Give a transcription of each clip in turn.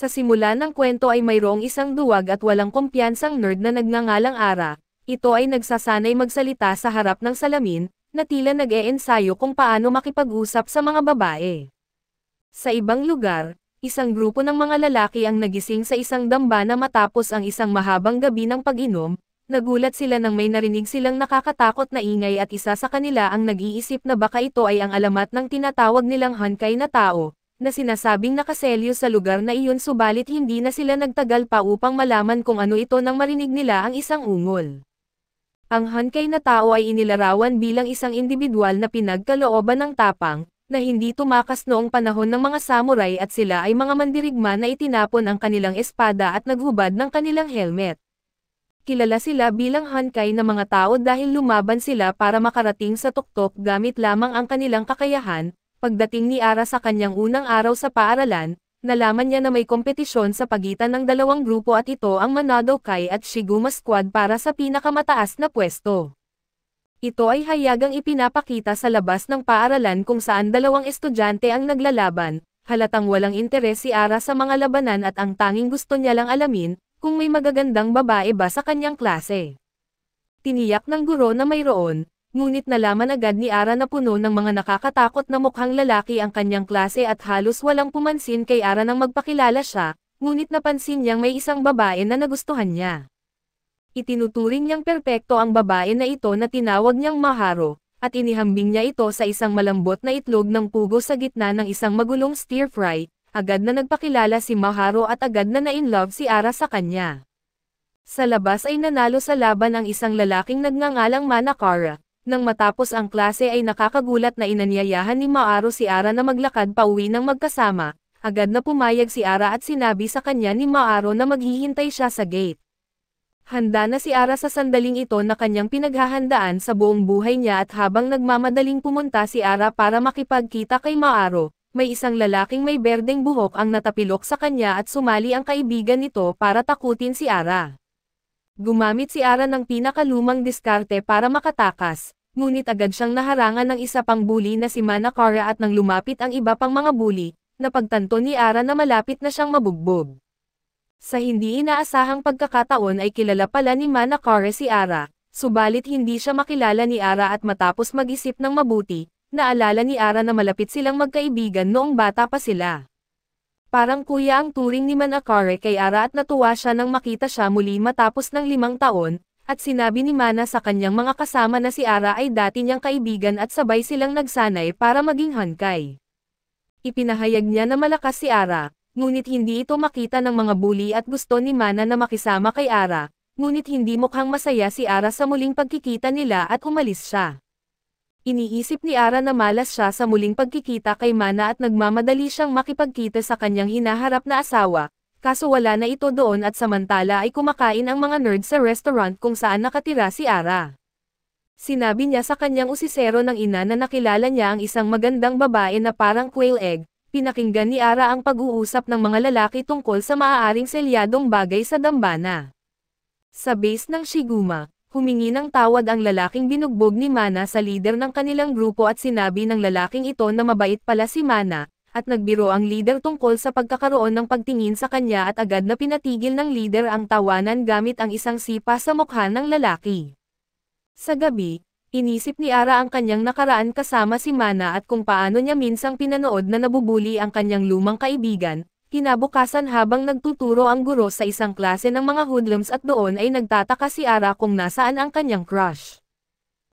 Sa simula ng kwento ay mayroong isang duwag at walang kumpiyansang nerd na nagngangalang Ara. Ito ay nagsasanay magsalita sa harap ng salamin, na tila nag-eensayo kung paano makipag-usap sa mga babae. Sa ibang lugar, isang grupo ng mga lalaki ang nagising sa isang damba na matapos ang isang mahabang gabi ng pag-inom, nagulat sila nang may narinig silang nakakatakot na ingay at isa sa kanila ang nag-iisip na baka ito ay ang alamat ng tinatawag nilang Hankay na tao, na sinasabing nakaselyo sa lugar na iyon subalit hindi na sila nagtagal pa upang malaman kung ano ito nang marinig nila ang isang ungol. Ang hankay na tao ay inilarawan bilang isang individual na pinagkalooban ng tapang, na hindi tumakas noong panahon ng mga samurai at sila ay mga mandirigma na itinapon ang kanilang espada at naghubad ng kanilang helmet. Kilala sila bilang hankay na mga tao dahil lumaban sila para makarating sa tuktok gamit lamang ang kanilang kakayahan, Pagdating ni Ara sa kanyang unang araw sa paaralan, nalaman niya na may kompetisyon sa pagitan ng dalawang grupo at ito ang Manado Kai at Shiguma Squad para sa pinakamataas na pwesto. Ito ay hayagang ipinapakita sa labas ng paaralan kung saan dalawang estudyante ang naglalaban, halatang walang interes si Ara sa mga labanan at ang tanging gusto niya lang alamin, kung may magagandang babae ba sa kanyang klase. Tiniyak ng guro na mayroon, Ngunit nalaman agad ni Ara na puno ng mga nakakatakot na mukhang lalaki ang kanyang klase at halos walang pumansin kay Ara nang magpakilala siya, ngunit napansin niyang may isang babae na nagustuhan niya. Itinuturing niyang perpekto ang babae na ito na tinawag niyang Maharo, at inihambing niya ito sa isang malambot na itlog ng pugo sa gitna ng isang magulong stir-fry, agad na nagpakilala si Maharo at agad na na-inlove si Ara sa kanya. Sa labas ay nanalo sa laban ang isang lalaking nagngangalang Manakara, nang matapos ang klase ay nakakagulat na inanyayahan ni Maaro si Ara na maglakad pauwi ng magkasama, agad na pumayag si Ara at sinabi sa kanya ni Maaro na maghihintay siya sa gate. Handa na si Ara sa sandaling ito na kanyang pinaghahandaan sa buong buhay niya at habang nagmamadaling pumunta si Ara para makipagkita kay Maaro, may isang lalaking may berdeng buhok ang natapilok sa kanya at sumali ang kaibigan nito para takutin si Ara. Gumamit si Ara ng pinakalumang diskarte para makatakas, ngunit agad siyang naharangan ng isa pang bully na si Manakara at nang lumapit ang iba pang mga bully, napagtanto ni Ara na malapit na siyang mabugbog. Sa hindi inaasahang pagkakataon ay kilala pala ni Manakara si Ara, subalit hindi siya makilala ni Ara at matapos mag-isip ng mabuti, naalala ni Ara na malapit silang magkaibigan noong bata pa sila. Parang kuya ang turing ni Manakare kay Ara at natuwa siya nang makita siya muli matapos ng limang taon, at sinabi ni Mana sa kanyang mga kasama na si Ara ay dati niyang kaibigan at sabay silang nagsanay para maging hankay. Ipinahayag niya na malakas si Ara, ngunit hindi ito makita ng mga bully at gusto ni Mana na makisama kay Ara, ngunit hindi mukhang masaya si Ara sa muling pagkikita nila at umalis siya. Iniisip ni Ara na malas siya sa muling pagkikita kay Mana at nagmamadali siyang makipagkita sa kanyang hinaharap na asawa, kaso wala na ito doon at samantala ay kumakain ang mga nerd sa restaurant kung saan nakatira si Ara. Sinabi niya sa kanyang usisero ng ina na nakilala niya ang isang magandang babae na parang quail egg, pinakinggan ni Ara ang pag-uusap ng mga lalaki tungkol sa maaaring selyadong bagay sa dambana. Sa base ng Shiguma, Humingi ng tawad ang lalaking binugbog ni Mana sa leader ng kanilang grupo at sinabi ng lalaking ito na mabait pala si Mana, at nagbiro ang leader tungkol sa pagkakaroon ng pagtingin sa kanya at agad na pinatigil ng leader ang tawanan gamit ang isang sipa sa mukha ng lalaki. Sa gabi, inisip ni Ara ang kanyang nakaraan kasama si Mana at kung paano niya minsang pinanood na nabubuli ang kanyang lumang kaibigan, Kinabukasan habang nagtuturo ang guro sa isang klase ng mga hoodlums at doon ay nagtataka si Ara kung nasaan ang kanyang crush.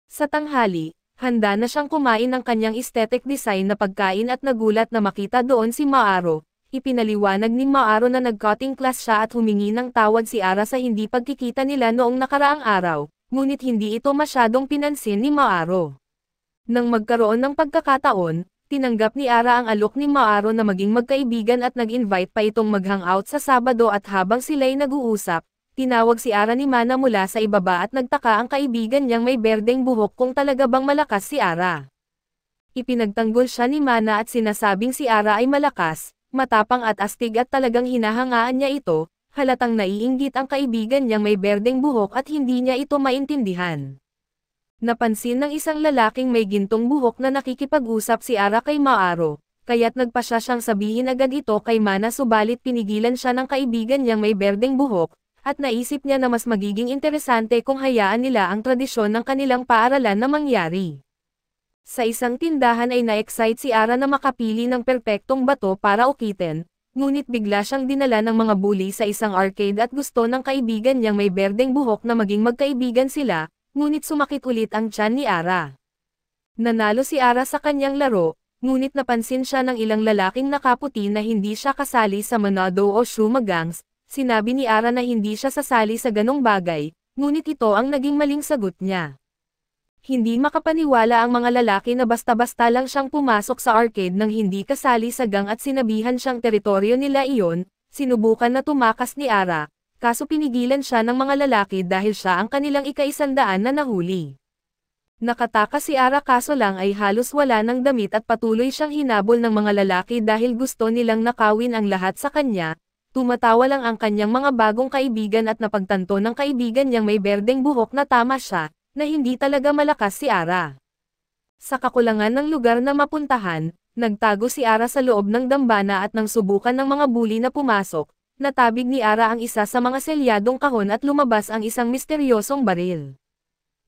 Sa tanghali, handa na siyang kumain ng kanyang aesthetic design na pagkain at nagulat na makita doon si Maaro. Ipinaliwanag ni Maaro na nag-cutting class siya at humingi ng tawad si Ara sa hindi pagkikita nila noong nakaraang araw, ngunit hindi ito masyadong pinansin ni Maaro. Nang magkaroon ng pagkakataon, Tinanggap ni Ara ang alok ni Maaro na maging magkaibigan at nag-invite pa itong mag-hangout sa Sabado at habang sila'y nag-uusap, tinawag si Ara ni Mana mula sa ibaba at nagtaka ang kaibigan niyang may berdeng buhok kung talaga bang malakas si Ara. Ipinagtanggol siya ni Mana at sinasabing si Ara ay malakas, matapang at astig at talagang hinahangaan niya ito, halatang naiinggit ang kaibigan niyang may berdeng buhok at hindi niya ito maintindihan. Napansin ng isang lalaking may gintong buhok na nakikipag-usap si Ara kay Maaro, kaya't nagpasya siyang sabihin agad ito kay Mana subalit pinigilan siya ng kaibigan niyang may berdeng buhok, at naisip niya na mas magiging interesante kung hayaan nila ang tradisyon ng kanilang paaralan na mangyari. Sa isang tindahan ay na-excite si Ara na makapili ng perpektong bato para ukitin, ngunit bigla siyang dinala ng mga bully sa isang arcade at gusto ng kaibigan niyang may berdeng buhok na maging magkaibigan sila, ngunit sumakit ulit ang tiyan ni Ara. Nanalo si Ara sa kanyang laro, ngunit napansin siya ng ilang lalaking nakaputi na hindi siya kasali sa Manado o Shuma Gangs, sinabi ni Ara na hindi siya sasali sa ganong bagay, ngunit ito ang naging maling sagot niya. Hindi makapaniwala ang mga lalaki na basta-basta lang siyang pumasok sa arcade nang hindi kasali sa gang at sinabihan siyang teritoryo nila iyon, sinubukan na tumakas ni Ara, kaso pinigilan siya ng mga lalaki dahil siya ang kanilang ikaisandaan na nahuli. Nakataka si Ara kaso lang ay halos wala ng damit at patuloy siyang hinabol ng mga lalaki dahil gusto nilang nakawin ang lahat sa kanya, tumatawa lang ang kanyang mga bagong kaibigan at napagtanto ng kaibigan niyang may berdeng buhok na tama siya, na hindi talaga malakas si Ara. Sa kakulangan ng lugar na mapuntahan, nagtago si Ara sa loob ng dambana at nang subukan ng mga buli na pumasok, Natabig ni Ara ang isa sa mga selyadong kahon at lumabas ang isang misteryosong baril.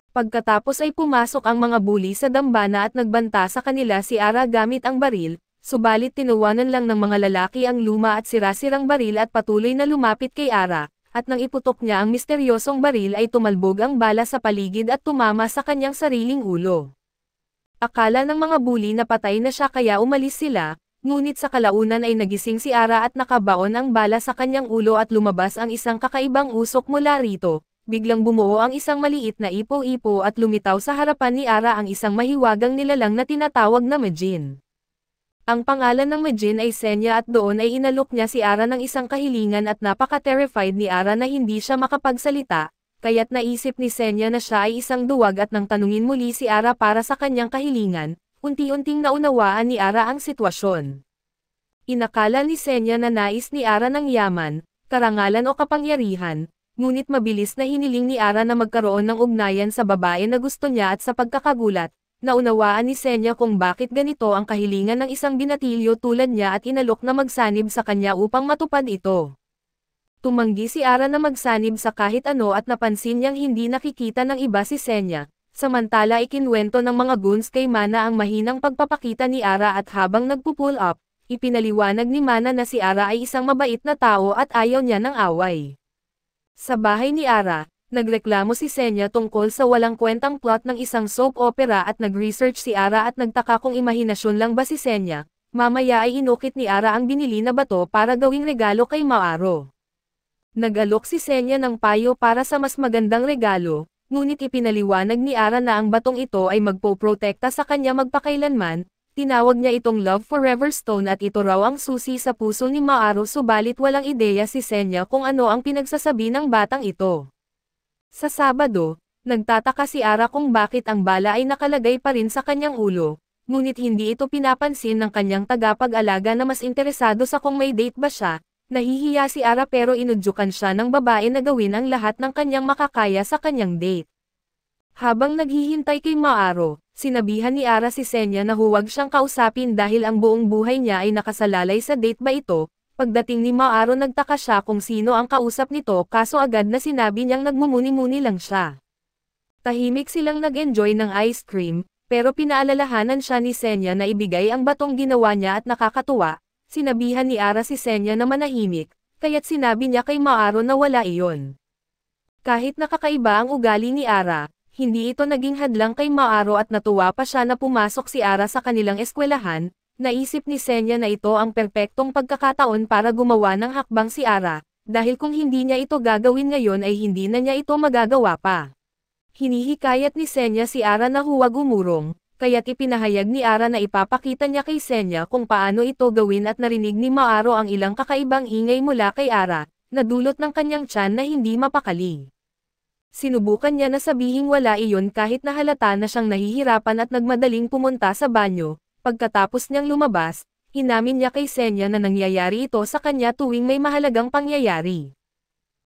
Pagkatapos ay pumasok ang mga bully sa dambana at nagbanta sa kanila si Ara gamit ang baril, subalit tinuwanan lang ng mga lalaki ang luma at sirasirang baril at patuloy na lumapit kay Ara, at nang iputok niya ang misteryosong baril ay tumalbog ang bala sa paligid at tumama sa kanyang sariling ulo. Akala ng mga bully na patay na siya kaya umalis sila, Ngunit sa kalaunan ay nagising si Ara at nakabaon ang bala sa kanyang ulo at lumabas ang isang kakaibang usok mula rito. Biglang bumuo ang isang maliit na ipo-ipo at lumitaw sa harapan ni Ara ang isang mahiwagang nilalang na tinatawag na Majin. Ang pangalan ng Majin ay Senya at doon ay inalok niya si Ara ng isang kahilingan at napaka-terrified ni Ara na hindi siya makapagsalita, kaya't naisip ni Senya na siya ay isang duwag at nang tanungin muli si Ara para sa kanyang kahilingan, Unti-unting naunawaan ni Ara ang sitwasyon. Inakala ni Senya na nais ni Ara ng yaman, karangalan o kapangyarihan, ngunit mabilis na hiniling ni Ara na magkaroon ng ugnayan sa babae na gusto niya at sa pagkakagulat, naunawaan ni Senya kung bakit ganito ang kahilingan ng isang binatilyo tulad niya at inalok na magsanib sa kanya upang matupad ito. Tumanggi si Ara na magsanib sa kahit ano at napansin niyang hindi nakikita ng iba si Senya, Samantala ikinwento ng mga goons kay Mana ang mahinang pagpapakita ni Ara at habang nagpo-pull up, ipinaliwanag ni Mana na si Ara ay isang mabait na tao at ayaw niya ng away. Sa bahay ni Ara, nagreklamo si Senya tungkol sa walang kwentang plot ng isang soap opera at nag-research si Ara at nagtaka kung imahinasyon lang ba si Senya, mamaya ay inukit ni Ara ang binili na bato para gawing regalo kay Maaro. Nagalok si Senya ng payo para sa mas magandang regalo, Ngunit ipinaliwanag ni Ara na ang batong ito ay magpoprotekta sa kanya magpakailanman, tinawag niya itong Love Forever Stone at ito raw ang susi sa puso ni Maaro subalit walang ideya si Senya kung ano ang pinagsasabi ng batang ito. Sa Sabado, nagtataka si Ara kung bakit ang bala ay nakalagay pa rin sa kanyang ulo, ngunit hindi ito pinapansin ng kanyang tagapag-alaga na mas interesado sa kung may date ba siya, Nahihiya si Ara pero inudyukan siya ng babae na gawin ang lahat ng kanyang makakaya sa kanyang date. Habang naghihintay kay Maaro, sinabihan ni Ara si Senya na huwag siyang kausapin dahil ang buong buhay niya ay nakasalalay sa date ba ito, pagdating ni Maaro nagtaka siya kung sino ang kausap nito kaso agad na sinabi niyang nagmumuni-muni lang siya. Tahimik silang nag-enjoy ng ice cream, pero pinaalalahanan siya ni Senya na ibigay ang batong ginawa niya at nakakatuwa, Sinabihan ni Ara si Senya na manahimik, kaya't sinabi niya kay Maaro na wala iyon. Kahit nakakaiba ang ugali ni Ara, hindi ito naging hadlang kay Maaro at natuwa pa siya na pumasok si Ara sa kanilang eskwelahan, naisip ni Senya na ito ang perpektong pagkakataon para gumawa ng hakbang si Ara, dahil kung hindi niya ito gagawin ngayon ay hindi na niya ito magagawa pa. Hinihikayat ni Senya si Ara na huwag umurong, kaya't ipinahayag ni Ara na ipapakita niya kay Senya kung paano ito gawin at narinig ni Maaro ang ilang kakaibang ingay mula kay Ara, na dulot ng kanyang tiyan na hindi mapakali. Sinubukan niya na sabihing wala iyon kahit nahalata na siyang nahihirapan at nagmadaling pumunta sa banyo, pagkatapos niyang lumabas, inamin niya kay Senya na nangyayari ito sa kanya tuwing may mahalagang pangyayari.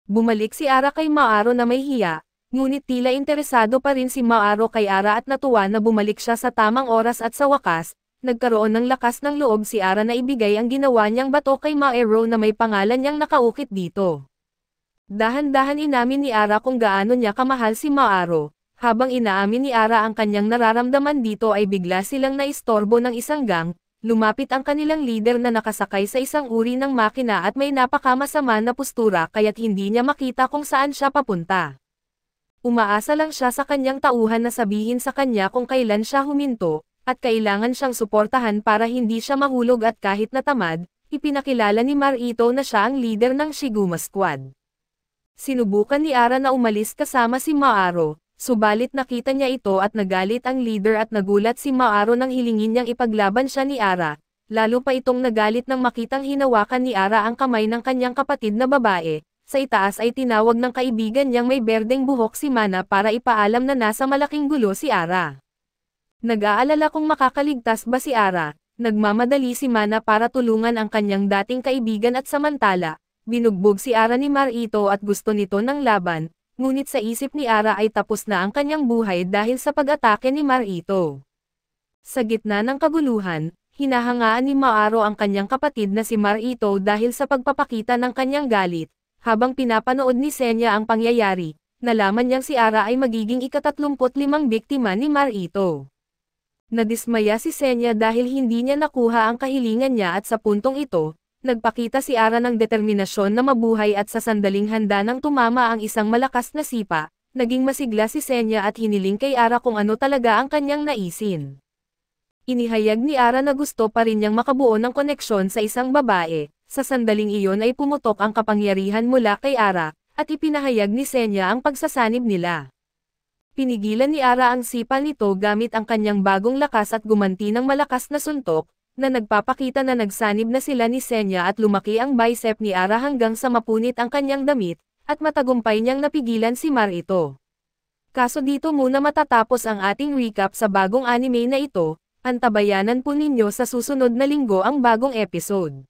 Bumalik si Ara kay Maaro na may hiya, Ngunit tila interesado pa rin si Maaro kay Ara at natuwa na bumalik siya sa tamang oras at sa wakas, nagkaroon ng lakas ng loob si Ara na ibigay ang ginawa niyang bato kay Maero na may pangalan niyang nakaukit dito. Dahan-dahan inamin ni Ara kung gaano niya kamahal si Maaro, habang inaamin ni Ara ang kanyang nararamdaman dito ay bigla silang naistorbo ng isang gang, Lumapit ang kanilang leader na nakasakay sa isang uri ng makina at may napakamasama na postura kaya't hindi niya makita kung saan siya papunta. Umaasa lang siya sa kanyang tauhan na sabihin sa kanya kung kailan siya huminto, at kailangan siyang suportahan para hindi siya mahulog at kahit natamad, ipinakilala ni Marito na siya ang leader ng Shiguma Squad. Sinubukan ni Ara na umalis kasama si Maaro, subalit nakita niya ito at nagalit ang leader at nagulat si Maaro nang hilingin niyang ipaglaban siya ni Ara, lalo pa itong nagalit nang makitang hinawakan ni Ara ang kamay ng kanyang kapatid na babae, sa itaas ay tinawag ng kaibigan niyang may berdeng buhok si Mana para ipaalam na nasa malaking gulo si Ara. Nag-aalala kung makakaligtas ba si Ara, nagmamadali si Mana para tulungan ang kanyang dating kaibigan at samantala, binugbog si Ara ni Marito at gusto nito ng laban, ngunit sa isip ni Ara ay tapos na ang kanyang buhay dahil sa pag-atake ni Marito. Sa gitna ng kaguluhan, hinahangaan ni Maaro ang kanyang kapatid na si Marito dahil sa pagpapakita ng kanyang galit, habang pinapanood ni Senya ang pangyayari, nalaman niyang si Ara ay magiging ikatatlumpot limang biktima ni Marito. Nadismaya si Senya dahil hindi niya nakuha ang kahilingan niya at sa puntong ito, nagpakita si Ara ng determinasyon na mabuhay at sa sandaling handa nang tumama ang isang malakas na sipa, naging masigla si Senya at hiniling kay Ara kung ano talaga ang kanyang naisin. Inihayag ni Ara na gusto pa rin niyang makabuo ng koneksyon sa isang babae, sa sandaling iyon ay pumutok ang kapangyarihan mula kay Ara, at ipinahayag ni Senya ang pagsasanib nila. Pinigilan ni Ara ang sipa nito gamit ang kanyang bagong lakas at gumanti ng malakas na suntok, na nagpapakita na nagsanib na sila ni Senya at lumaki ang bicep ni Ara hanggang sa mapunit ang kanyang damit, at matagumpay niyang napigilan si Mar ito. Kaso dito muna matatapos ang ating recap sa bagong anime na ito, antabayanan po ninyo sa susunod na linggo ang bagong episode.